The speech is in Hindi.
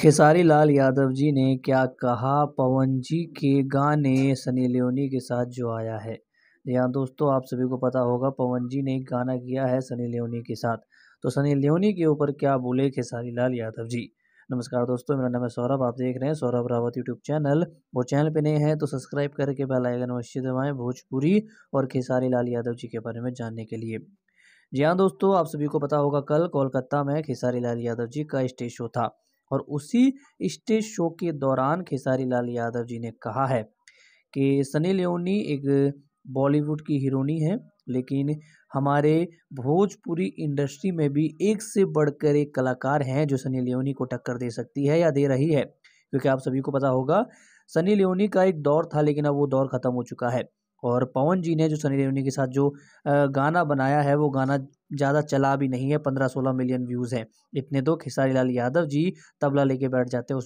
खेसारी लाल यादव जी ने क्या कहा पवन जी के गाने सनी लियोनी के साथ जो आया है जी हाँ दोस्तों आप सभी को पता होगा पवन जी ने एक गाना किया है सनी लियोनी के साथ तो सनी लियोनी के ऊपर क्या बोले खेसारी लाल यादव जी नमस्कार दोस्तों मेरा नाम है सौरभ आप देख रहे हैं सौरभ रावत यूट्यूब चैनल वो चैनल पे नए हैं तो सब्सक्राइब करके बेल आइकन अवश्य दबाएं भोजपुरी और खेसारी लाल यादव जी के बारे में जानने के लिए जी हाँ दोस्तों आप सभी को पता होगा कल कोलकाता में खेसारी लाल यादव जी का स्टेज शो था और उसी स्टेज शो के दौरान खेसारी लाल यादव जी ने कहा है कि सनी लियोनी एक बॉलीवुड की हीरोनी है लेकिन हमारे भोजपुरी इंडस्ट्री में भी एक से बढ़कर एक कलाकार हैं जो सनी लियोनी को टक्कर दे सकती है या दे रही है क्योंकि आप सभी को पता होगा सनी लियोनी का एक दौर था लेकिन अब वो दौर ख़त्म हो चुका है और पवन जी ने जो सनी लियोनी के साथ जो गाना बनाया है वो गाना ज़्यादा चला भी नहीं है पंद्रह सोलह मिलियन व्यूज़ हैं इतने तो खेसारी लाल यादव जी तबला लेके बैठ जाते हैं